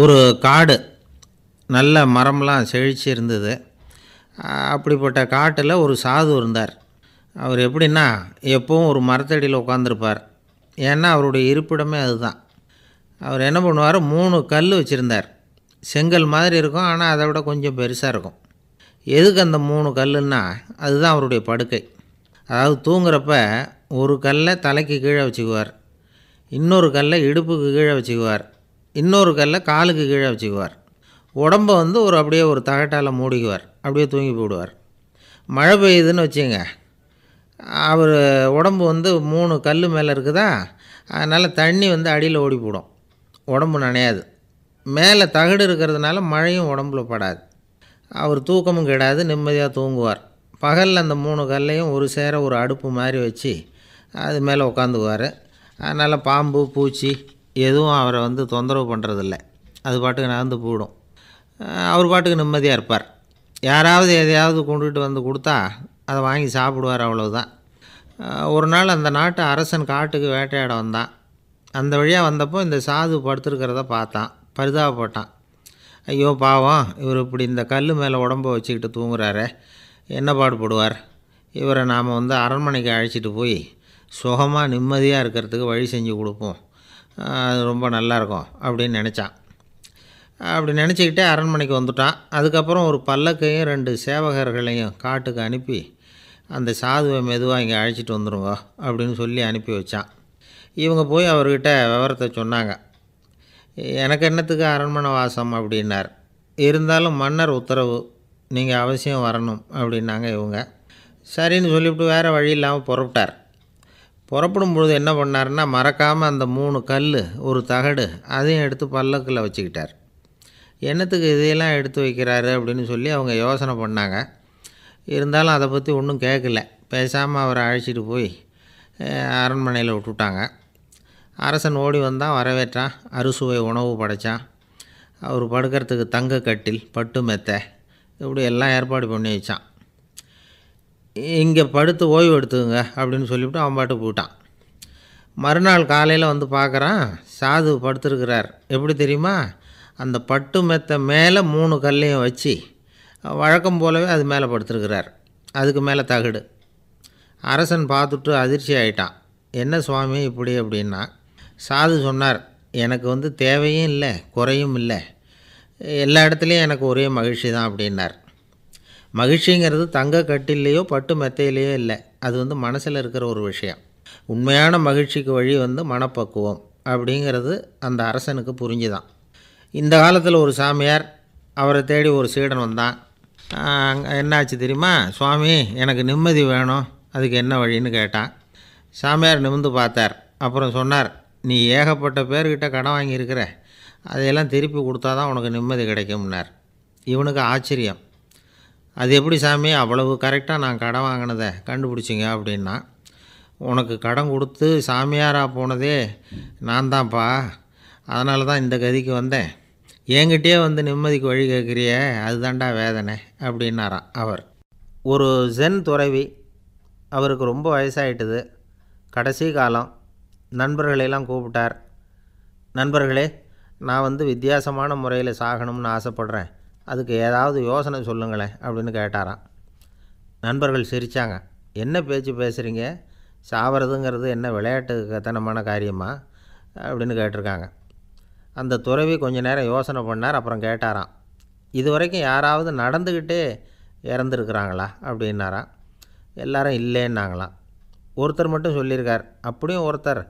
ஒரு காடு நல்ல மரம்லாம் செழிச்சு இருந்தது அப்படிப்பட்ட காட்டில் ஒரு சாது இருந்தார் அவர் எப்படின்னா எப்போவும் ஒரு மரத்தடியில் உட்காந்துருப்பார் ஏன்னா அவருடைய இருப்பிடமே அதுதான் அவர் என்ன பண்ணுவார் மூணு கல் வச்சுருந்தார் செங்கல் மாதிரி இருக்கும் ஆனால் அதை விட கொஞ்சம் பெருசாக இருக்கும் எதுக்கு அந்த மூணு கல்லுன்னா அதுதான் அவருடைய படுக்கை அதாவது தூங்குறப்ப ஒரு கல்லை தலைக்கு கீழே வச்சுக்குவார் இன்னொரு கல்லை இடுப்புக்கு கீழே வச்சுக்குவார் இன்னொரு கல்லை காலுக்கு கீழே வச்சுக்குவார் உடம்பை வந்து ஒரு அப்படியே ஒரு தகட்டால் மூடிக்குவார் அப்படியே தூங்கி போடுவார் மழை பெய்யுதுன்னு வச்சுங்க அவர் உடம்பு வந்து மூணு கல் மேலே இருக்குதா அதனால் தண்ணி வந்து அடியில் ஓடி போடும் உடம்பு நனையாது மேலே தகடு இருக்கிறதுனால மழையும் உடம்புல படாது அவர் தூக்கமும் கிடாது நிம்மதியாக தூங்குவார் பகலில் அந்த மூணு கல்லையும் ஒரு சேர ஒரு அடுப்பு மாதிரி வச்சு அது மேலே உட்காந்துக்குவார் அதனால் பாம்பு பூச்சி எதுவும் அவரை வந்து தொந்தரவு பண்ணுறதில்ல அது பாட்டுக்கு நடந்து போயிடும் அவர் பாட்டுக்கு நிம்மதியாக இருப்பார் யாராவது எதையாவது கொண்டுகிட்டு வந்து கொடுத்தா அதை வாங்கி சாப்பிடுவார் அவ்வளவுதான் ஒரு நாள் அந்த நாட்டு அரசன் காட்டுக்கு வேட்டையாட வந்தான் அந்த வழியாக வந்தப்போ இந்த சாது படுத்துருக்கிறத பார்த்தான் பரிதாபப்பட்டான் ஐயோ பாவம் இவர் இப்படி இந்த கல் மேலே உடம்பை வச்சுக்கிட்டு தூங்குறாரு என்ன பாடுபடுவார் இவரை நாம் வந்து அரண்மனைக்கு அழைச்சிட்டு போய் சுகமாக நிம்மதியாக இருக்கிறதுக்கு வழி செஞ்சு கொடுப்போம் அது ரொம்ப நல்லாயிருக்கும் அப்படின்னு நினச்சான் அப்படி நினச்சிக்கிட்டே அரண்மனைக்கு வந்துட்டான் அதுக்கப்புறம் ஒரு பல்லக்கையும் ரெண்டு சேவகர்களையும் காட்டுக்கு அனுப்பி அந்த சாதுவை மெதுவாக இங்கே அழைச்சிட்டு வந்துடுங்க அப்படின்னு சொல்லி அனுப்பி வச்சான் இவங்க போய் அவர்கிட்ட விவரத்தை சொன்னாங்க எனக்கு என்னத்துக்கு அரண்மனை வாசம் அப்படின்னார் இருந்தாலும் மன்னர் உத்தரவு நீங்கள் அவசியம் வரணும் அப்படின்னாங்க இவங்க சரின்னு சொல்லிவிட்டு வேறு வழி இல்லாமல் புறப்பட்டார் புறப்படும் பொழுது என்ன பண்ணார்னா மறக்காமல் அந்த மூணு கல் ஒரு தகடு அதையும் எடுத்து பல்லக்கில் வச்சுக்கிட்டார் என்னத்துக்கு இதையெல்லாம் எடுத்து வைக்கிறாரு அப்படின்னு சொல்லி அவங்க யோசனை பண்ணாங்க இருந்தாலும் அதை பற்றி ஒன்றும் கேட்கல பேசாமல் அவரை அழைச்சிட்டு போய் அரண்மனையில் விட்டுட்டாங்க அரசன் ஓடி வந்தான் வரவேற்றான் அறுசுவை உணவு படைத்தான் அவர் படுக்கிறதுக்கு தங்க கட்டில் பட்டு மெத்தை இப்படி எல்லாம் ஏற்பாடு பண்ணி வச்சான் இங்கே படுத்து ஓய்வு எடுத்துக்கோங்க அப்படின்னு சொல்லிவிட்டு அவன் பாட்டு போட்டான் மறுநாள் காலையில் வந்து பார்க்குறான் சாது படுத்துருக்கிறார் எப்படி தெரியுமா அந்த பட்டு மெத்த மேலே மூணு கல்லையும் வச்சு வழக்கம் போலவே அது மேலே படுத்துருக்கிறார் அதுக்கு மேலே தகுடு அரசன் பார்த்துட்டு அதிர்ச்சி ஆயிட்டான் என்ன சுவாமி இப்படி அப்படின்னா சாது சொன்னார் எனக்கு வந்து தேவையும் இல்லை குறையும் இல்லை எல்லா இடத்துலையும் எனக்கு ஒரே மகிழ்ச்சி தான் அப்படின்னார் மகிழ்ச்சிங்கிறது தங்க கட்டிலேயோ பட்டு மெத்தையிலேயோ இல்லை அது வந்து மனசில் இருக்கிற ஒரு விஷயம் உண்மையான மகிழ்ச்சிக்கு வழி வந்து மனப்பக்குவம் அப்படிங்கிறது அந்த அரசனுக்கு புரிஞ்சுதான் இந்த காலத்தில் ஒரு சாமியார் அவரை தேடி ஒரு சீடன் வந்தான் என்னாச்சு தெரியுமா சுவாமி எனக்கு நிம்மதி வேணும் அதுக்கு என்ன வழின்னு கேட்டான் சாமியார் நிமிந்து பார்த்தார் அப்புறம் சொன்னார் நீ ஏகப்பட்ட பேர்கிட்ட கடன் வாங்கியிருக்கிற அதையெல்லாம் திருப்பி கொடுத்தா தான் உனக்கு நிம்மதி கிடைக்கும்னார் இவனுக்கு ஆச்சரியம் அது எப்படி சாமி அவ்வளவு கரெக்டாக நான் கடன் வாங்கினதை கண்டுபிடிச்சிங்க அப்படின்னா உனக்கு கடன் கொடுத்து சாமியாராக போனதே நான் தான்ப்பா அதனால தான் இந்த கதிக்கு வந்தேன் என்கிட்டயே வந்து நிம்மதிக்கு வழி கேட்குறிய அதுதான்டா வேதனை அப்படின்னாராம் அவர் ஒரு ஜென் துறவி அவருக்கு ரொம்ப வயசாகிட்டுது கடைசி காலம் நண்பர்களையெல்லாம் கூப்பிட்டார் நண்பர்களே நான் வந்து வித்தியாசமான முறையில் சாகணும்னு ஆசைப்பட்றேன் அதுக்கு ஏதாவது யோசனை சொல்லுங்களேன் அப்படின்னு கேட்டாராம் நண்பர்கள் சிரித்தாங்க என்ன பேச்சு பேசுகிறீங்க சாவறதுங்கிறது என்ன விளையாட்டு கத்தனமான காரியமா அப்படின்னு கேட்டிருக்காங்க அந்த துறவி கொஞ்ச நேரம் யோசனை பண்ணார் அப்புறம் கேட்டாராம் இது வரைக்கும் யாராவது நடந்துக்கிட்டே இறந்துருக்குறாங்களா அப்படின்னாராம் எல்லாரும் இல்லைன்னாங்களாம் ஒருத்தர் மட்டும் சொல்லியிருக்கார் அப்படியும் ஒருத்தர்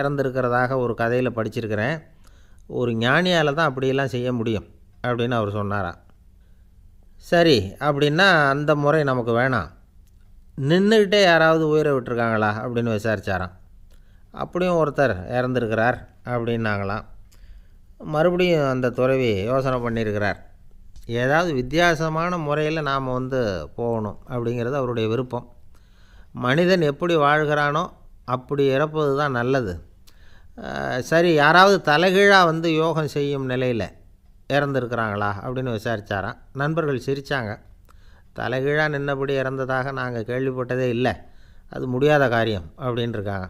இறந்துருக்கிறதாக ஒரு கதையில் படிச்சிருக்கிறேன் ஒரு ஞானியால் தான் அப்படியெல்லாம் செய்ய முடியும் அப்படின்னு அவர் சொன்னாராம் சரி அப்படின்னா அந்த முறை நமக்கு வேணாம் நின்றுக்கிட்டே யாராவது உயிரை விட்டுருக்காங்களா அப்படின்னு விசாரித்தாராம் அப்படியும் ஒருத்தர் இறந்துருக்கிறார் அப்படின்னாங்களாம் மறுபடியும் அந்த துறவி யோசனை பண்ணியிருக்கிறார் ஏதாவது வித்தியாசமான முறையில் நாம் வந்து போகணும் அப்படிங்கிறது அவருடைய விருப்பம் மனிதன் எப்படி வாழ்கிறானோ அப்படி இறப்பது தான் நல்லது சரி யாராவது தலைகீழாக வந்து யோகம் செய்யும் நிலையில் இறந்துருக்குறாங்களா அப்படின்னு விசாரித்தாராம் நண்பர்கள் சிரித்தாங்க தலைகீழாக நின்னபடி இறந்ததாக நாங்கள் கேள்விப்பட்டதே இல்லை அது முடியாத காரியம் இருக்காங்க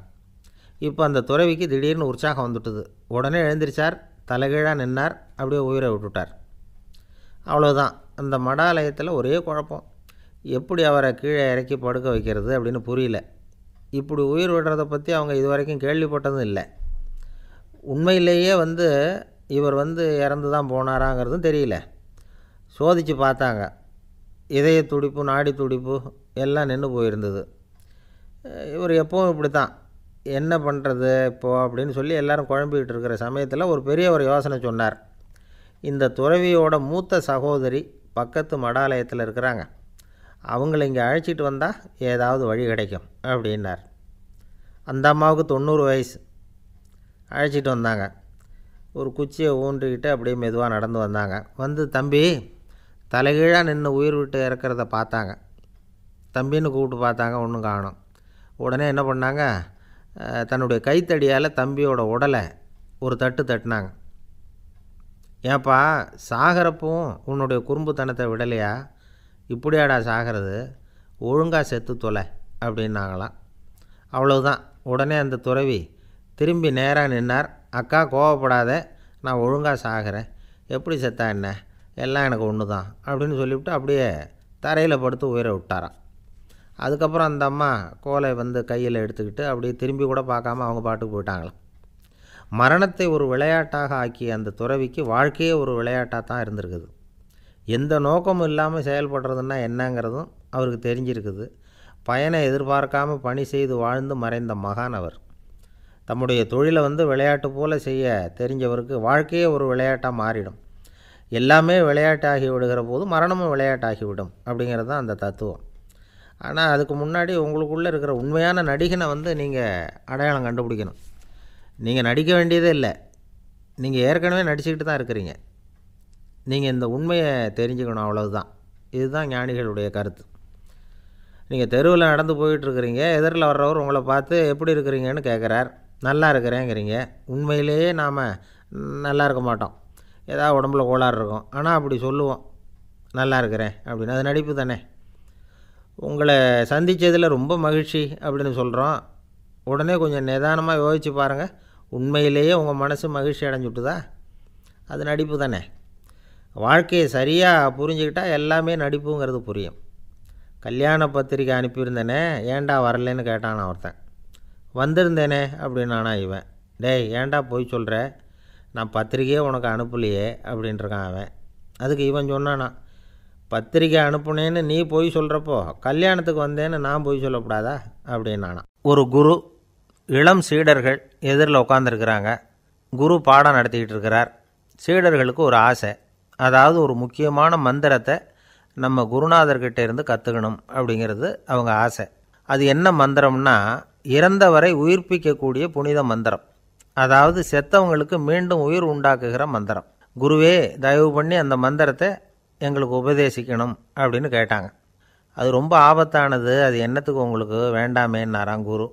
இப்போ அந்த துறவிக்கு திடீர்னு உற்சாகம் வந்துட்டுது உடனே எழுந்திரிச்சார் தலைகீழாக நின்னார் அப்படியே உயிரை விட்டுட்டார் அவ்வளோதான் அந்த மடாலயத்தில் ஒரே குழப்பம் எப்படி அவரை கீழே இறக்கி படுக்க வைக்கிறது அப்படின்னு புரியல இப்படி உயிர் விடுறதை பற்றி அவங்க இது வரைக்கும் கேள்விப்பட்டதும் இல்லை உண்மையிலேயே வந்து இவர் வந்து இறந்து தான் போனாராங்கிறதும் தெரியல சோதித்து பார்த்தாங்க இதய துடிப்பு நாடி துடிப்பு எல்லாம் நின்று போயிருந்தது இவர் எப்போவும் இப்படி தான் என்ன பண்ணுறது இப்போது அப்படின்னு சொல்லி எல்லோரும் குழம்பிக்கிட்டு இருக்கிற சமயத்தில் ஒரு பெரிய ஒரு யோசனை சொன்னார் இந்த துறவியோட மூத்த சகோதரி பக்கத்து மடாலயத்தில் இருக்கிறாங்க அவங்கள இங்கே அழைச்சிட்டு வந்தால் ஏதாவது வழி கிடைக்கும் அப்படின்னார் அந்த அம்மாவுக்கு தொண்ணூறு வயசு அழைச்சிட்டு வந்தாங்க ஒரு குச்சியை ஊன்றிக்கிட்டு அப்படியே மெதுவாக நடந்து வந்தாங்க வந்து தம்பி தலைகீழாக நின்று உயிர் விட்டு இறக்கிறத பார்த்தாங்க தம்பின்னு கூப்பிட்டு பார்த்தாங்க ஒன்றும் காணும் உடனே என்ன பண்ணாங்க தன்னுடைய கைத்தடியால் தம்பியோட உடலை ஒரு தட்டு தட்டினாங்க ஏப்பா சாகிறப்பும் உன்னுடைய குறும்புத்தனத்தை விடலையா இப்படியாடா சாகிறது ஒழுங்காக செத்து தொலை அப்படின்னாங்களாம் அவ்வளவுதான் உடனே அந்த துறவி திரும்பி நேராக நின்னார் அக்கா கோவப்படாத நான் ஒழுங்காக சாகிறேன் எப்படி செத்தா என்ன எல்லாம் எனக்கு ஒன்று தான் அப்படின்னு சொல்லிவிட்டு அப்படியே தரையில் படுத்து உயிரை விட்டாராம் அதுக்கப்புறம் அந்த அம்மா கோலை வந்து கையில் எடுத்துக்கிட்டு அப்படியே திரும்பி கூட பார்க்காம அவங்க பாட்டுக்கு போயிட்டாங்களாம் மரணத்தை ஒரு விளையாட்டாக ஆக்கிய அந்த துறவிக்கு வாழ்க்கையே ஒரு விளையாட்டாக தான் இருந்திருக்குது எந்த நோக்கமும் இல்லாமல் செயல்படுறதுன்னா என்னங்கிறதும் அவருக்கு தெரிஞ்சிருக்குது பயனை எதிர்பார்க்காமல் பணி செய்து வாழ்ந்து மறைந்த மகான் அவர் தம்முடைய தொழிலை வந்து விளையாட்டு போல் செய்ய தெரிஞ்சவருக்கு வாழ்க்கையே ஒரு விளையாட்டாக மாறிடும் எல்லாமே விளையாட்டாகி விடுகிற போது மரணமும் விளையாட்டாகிவிடும் அப்படிங்கிறது தான் அந்த தத்துவம் ஆனால் அதுக்கு முன்னாடி உங்களுக்குள்ளே இருக்கிற உண்மையான நடிகனை வந்து நீங்கள் அடையாளம் கண்டுபிடிக்கணும் நீங்கள் நடிக்க வேண்டியதே இல்லை நீங்கள் ஏற்கனவே நடிச்சுக்கிட்டு தான் இருக்கிறீங்க நீங்கள் இந்த உண்மையை தெரிஞ்சுக்கணும் அவ்வளவுதான் இதுதான் ஞானிகளுடைய கருத்து நீங்கள் தெருவில் நடந்து போயிட்டுருக்கிறீங்க எதிரில் வர்றவர் உங்களை பார்த்து எப்படி இருக்கிறீங்கன்னு கேட்குறார் நல்லா இருக்கிறேங்கிறீங்க உண்மையிலேயே நாம் நல்லா இருக்க மாட்டோம் ஏதாவது உடம்புல கோளாறு இருக்கும் ஆனால் அப்படி சொல்லுவோம் நல்லா இருக்கிறேன் அப்படின்னு அது நடிப்பு தானே உங்களை சந்தித்ததில் ரொம்ப மகிழ்ச்சி அப்படின்னு சொல்கிறோம் உடனே கொஞ்சம் நிதானமாக யோசிச்சு பாருங்கள் உண்மையிலேயே உங்கள் மனசு மகிழ்ச்சி அடைஞ்சுட்டுதா அது நடிப்பு தானே வாழ்க்கையை சரியாக புரிஞ்சுக்கிட்டால் எல்லாமே நடிப்புங்கிறது புரியும் கல்யாண பத்திரிக்கை அனுப்பியிருந்தேனே ஏன்டா வரலன்னு கேட்டான் ஒருத்தன் வந்திருந்தேனே அப்படின்னானா இவன் டேய் ஏன்டா போய் சொல்கிற நான் பத்திரிக்கையே உனக்கு அனுப்பலையே அப்படின்ட்டுருக்கான் அவன் அதுக்கு இவன் சொன்னானா பத்திரிக்கை அனுப்புனேன்னு நீ போய் சொல்கிறப்போ கல்யாணத்துக்கு வந்தேன்னு நான் போய் சொல்லக்கூடாதா அப்படின்னானா ஒரு குரு இளம் சீடர்கள் எதிரில் உட்காந்துருக்கிறாங்க குரு பாடம் நடத்திக்கிட்டு இருக்கிறார் சீடர்களுக்கு ஒரு ஆசை அதாவது ஒரு முக்கியமான மந்திரத்தை நம்ம குருநாதர்கிட்ட இருந்து கற்றுக்கணும் அப்படிங்கிறது அவங்க ஆசை அது என்ன மந்திரம்னா இறந்தவரை உயிர்ப்பிக்கக்கூடிய புனித மந்திரம் அதாவது செத்தவங்களுக்கு மீண்டும் உயிர் உண்டாக்குகிற மந்திரம் குருவே தயவு பண்ணி அந்த மந்திரத்தை எங்களுக்கு உபதேசிக்கணும் அப்படின்னு கேட்டாங்க அது ரொம்ப ஆபத்தானது அது என்னத்துக்கு உங்களுக்கு வேண்டாமேன்னாராம் குரு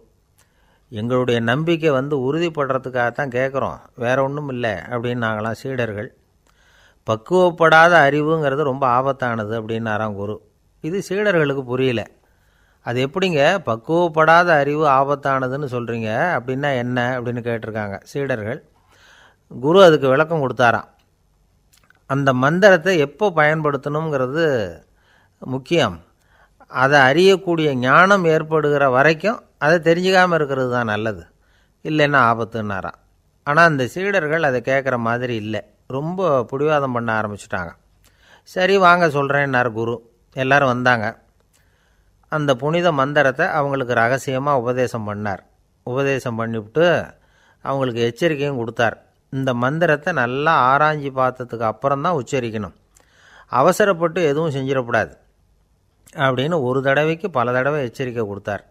எங்களுடைய நம்பிக்கை வந்து உறுதிப்படுறதுக்காக தான் கேட்குறோம் வேற ஒன்றும் இல்லை அப்படின்னு நாங்களாம் சீடர்கள் பக்குவப்படாத அறிவுங்கிறது ரொம்ப ஆபத்தானது அப்படின்னாராம் குரு இது சீடர்களுக்கு புரியல அது எப்படிங்க பக்குவப்படாத அறிவு ஆபத்தானதுன்னு சொல்கிறீங்க அப்படின்னா என்ன அப்படின்னு கேட்டிருக்காங்க சீடர்கள் குரு அதுக்கு விளக்கம் கொடுத்தாராம் அந்த மந்திரத்தை எப்போ பயன்படுத்தணுங்கிறது முக்கியம் அதை அறியக்கூடிய ஞானம் ஏற்படுகிற வரைக்கும் அதை தெரிஞ்சுக்காமல் இருக்கிறது தான் நல்லது இல்லைன்னா ஆபத்துன்னாராம் ஆனால் அந்த சீடர்கள் அதை கேட்குற மாதிரி இல்லை ரொம்ப பிடிவாதம் பண்ண ஆரம்பிச்சிட்டாங்க சரி வாங்க சொல்கிறேன்னார் குரு எல்லோரும் வந்தாங்க அந்த புனித மந்திரத்தை அவங்களுக்கு ரகசியமாக உபதேசம் பண்ணார் உபதேசம் பண்ணிவிட்டு அவங்களுக்கு எச்சரிக்கையும் கொடுத்தார் இந்த மந்திரத்தை நல்லா ஆராய்ஞ்சி பார்த்ததுக்கு அப்புறம் தான் உச்சரிக்கணும் அவசரப்பட்டு எதுவும் செஞ்சிடக்கூடாது அப்படின்னு ஒரு தடவைக்கு பல தடவை எச்சரிக்கை கொடுத்தார்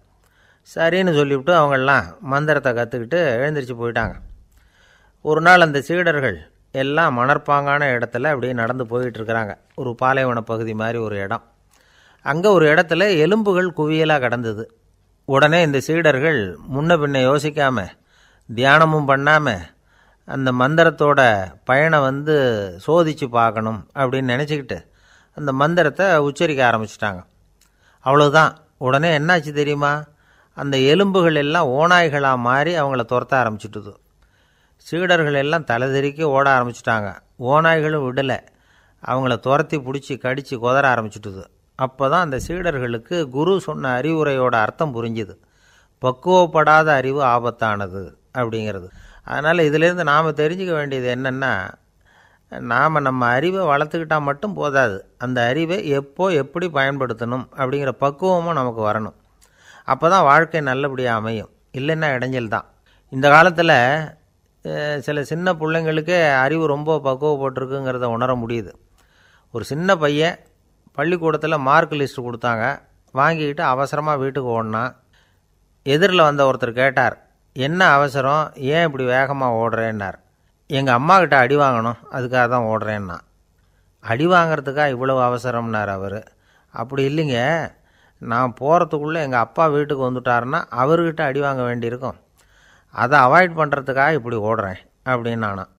சரின்னு சொல்லிவிட்டு அவங்கெல்லாம் மந்திரத்தை கற்றுக்கிட்டு எழுந்திரிச்சு போயிட்டாங்க ஒரு நாள் அந்த சீடர்கள் எல்லாம் மணற்பாங்கான இடத்துல அப்படியே நடந்து போயிட்டுருக்கிறாங்க ஒரு பாலைவன பகுதி மாதிரி ஒரு இடம் அங்கே ஒரு இடத்துல எலும்புகள் குவியலாக கிடந்தது உடனே இந்த சீடர்கள் முன்ன பின்ன யோசிக்காமல் தியானமும் பண்ணாமல் அந்த மந்திரத்தோட பயனை வந்து சோதித்து பார்க்கணும் அப்படின்னு நினச்சிக்கிட்டு அந்த மந்திரத்தை உச்சரிக்க ஆரம்பிச்சிட்டாங்க அவ்வளோதான் உடனே என்னாச்சு தெரியுமா அந்த எலும்புகள் எல்லாம் ஓநாய்களாக மாறி அவங்கள துரத்த ஆரம்பிச்சிட்டுது சீடர்கள் எல்லாம் தலைதெறிக்கி ஓட ஆரம்பிச்சிட்டாங்க ஓநாய்களும் விடலை அவங்கள துரத்தி பிடிச்சி கடித்து கொதற ஆரம்பிச்சிட்டுது அப்போ தான் அந்த சீடர்களுக்கு குரு சொன்ன அறிவுரையோட அர்த்தம் புரிஞ்சுது பக்குவப்படாத அறிவு ஆபத்தானது அப்படிங்கிறது அதனால் இதிலேருந்து நாம் தெரிஞ்சுக்க வேண்டியது என்னென்னா நாம் நம்ம அறிவை வளர்த்துக்கிட்டால் மட்டும் போதாது அந்த அறிவை எப்போ எப்படி பயன்படுத்தணும் அப்படிங்கிற பக்குவமும் நமக்கு வரணும் அப்போ தான் வாழ்க்கை நல்லபடியாக அமையும் இல்லைன்னா இடைஞ்சல் தான் இந்த காலத்தில் சில சின்ன பிள்ளைங்களுக்கே அறிவு ரொம்ப பக்குவப்பட்டிருக்குங்கிறத உணர முடியுது ஒரு சின்ன பையன் பள்ளிக்கூடத்தில் மார்க் லிஸ்ட் கொடுத்தாங்க வாங்கிக்கிட்டு அவசரமாக வீட்டுக்கு ஓடினான் எதிரில் வந்த ஒருத்தர் கேட்டார் என்ன அவசரம் ஏன் இப்படி வேகமாக ஓடுறேன்னார் எங்கள் அம்மாக்கிட்ட அடி வாங்கணும் அதுக்காக தான் ஓடுறேன்னா அடி வாங்கிறதுக்காக இவ்வளோ அவசரம்னார் அவர் அப்படி இல்லைங்க நான் போகிறதுக்குள்ளே எங்கள் அப்பா வீட்டுக்கு வந்துட்டாருன்னா அவர்கிட்ட அடி வாங்க வேண்டியிருக்கும் அதை அவாய்ட் பண்ணுறதுக்காக இப்படி ஓடுறேன் அப்படின்னு நானும்